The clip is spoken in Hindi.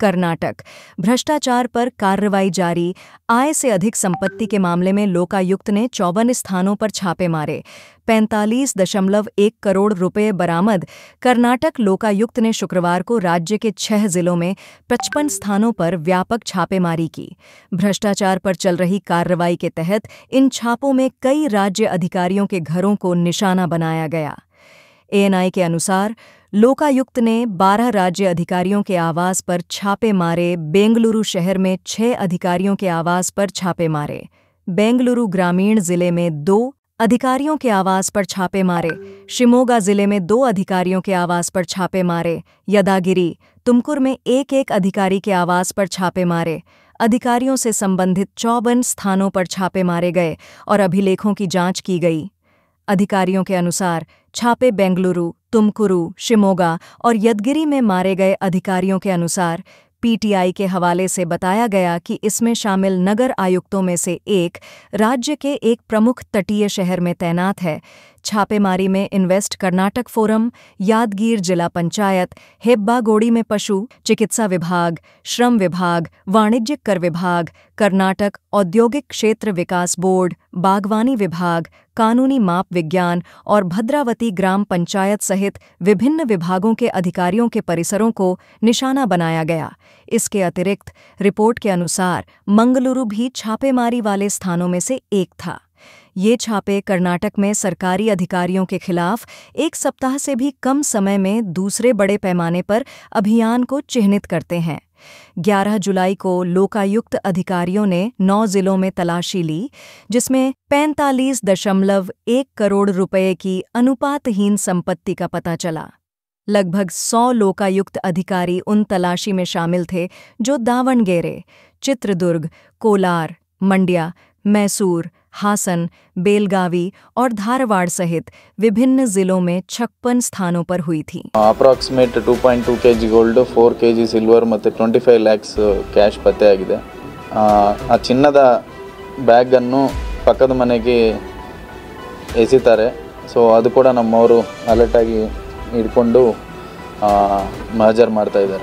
कर्नाटक भ्रष्टाचार पर कार्रवाई जारी आय से अधिक संपत्ति के मामले में लोकायुक्त ने चौवन स्थानों पर छापे मारे पैंतालीस दशमलव एक करोड़ रुपए बरामद कर्नाटक लोकायुक्त ने शुक्रवार को राज्य के छह जिलों में पचपन स्थानों पर व्यापक छापेमारी की भ्रष्टाचार पर चल रही कार्रवाई के तहत इन छापों में कई राज्य अधिकारियों के घरों को निशाना बनाया गया एएनआई के अनुसार लोकायुक्त ने 12 राज्य अधिकारियों के आवास पर छापे मारे बेंगलुरु शहर में छह अधिकारियों के आवास पर छापे मारे बेंगलुरु ग्रामीण जिले में दो अधिकारियों के आवास पर छापे मारे शिमोगा जिले में दो अधिकारियों के आवास पर छापे मारे यदागिरी तुमकुर में एक एक अधिकारी के आवास पर छापे मारे अधिकारियों से संबंधित चौवन स्थानों पर छापे मारे गए और अभिलेखों की जांच की गई अधिकारियों के अनुसार छापे बेंगलुरु तुमकुरु शिमोगा और यदगिरी में मारे गए अधिकारियों के अनुसार पीटीआई के हवाले से बताया गया कि इसमें शामिल नगर आयुक्तों में से एक राज्य के एक प्रमुख तटीय शहर में तैनात है छापेमारी में इन्वेस्ट कर्नाटक फोरम यादगीर जिला पंचायत हेब्बागोड़ी में पशु चिकित्सा विभाग श्रम विभाग वाणिज्यिक कर विभाग कर्नाटक औद्योगिक क्षेत्र विकास बोर्ड बागवानी विभाग कानूनी माप विज्ञान और भद्रावती ग्राम पंचायत सहित विभिन्न विभागों के अधिकारियों के परिसरों को निशाना बनाया गया इसके अतिरिक्त रिपोर्ट के अनुसार मंगलुरु भी छापेमारी वाले स्थानों में से एक था ये छापे कर्नाटक में सरकारी अधिकारियों के खिलाफ एक सप्ताह से भी कम समय में दूसरे बड़े पैमाने पर अभियान को चिन्हित करते हैं 11 जुलाई को लोकायुक्त अधिकारियों ने नौ जिलों में तलाशी ली जिसमें पैंतालीस दशमलव एक करोड़ रुपए की अनुपातहीन संपत्ति का पता चला लगभग सौ लोकायुक्त अधिकारी उन तलाशी में शामिल थे जो दावणगेरे चित्रदुर्ग कोलार मंडिया ಮೈಸೂರು ಹಾಸನ್ ಬೇಲ್ಗಾವಿ ಆರ್ ಧಾರವಾಡ ಸಹಿತ ವಿಭಿನ್ನ ಜಿಲ್ಲೋಮೆ ಛಪ್ಪನ್ ಸ್ಥಾನೋಪರ್ ಹುಯ ಥಿ approximate two point two K G gold four KG silver ಮತ್ತು ಟ್ವೆಂಟಿ ಫೈವ್ ಲ್ಯಾಕ್ಸ್ ಕ್ಯಾಶ್ ಪತ್ತೆಯಾಗಿದೆ ಆ ಚಿನ್ನದ ಬ್ಯಾಗನ್ನು ಪಕ್ಕದ ಮನೆಗೆ ಎಸಿತಾರೆ ಸೊ ಅದು ಕೂಡ ನಮ್ಮವರು ಅಲರ್ಟ್ ಆಗಿ ಇಡ್ಕೊಂಡು ಮಜರ್ ಮಾಡ್ತಾ ಇದ್ದಾರೆ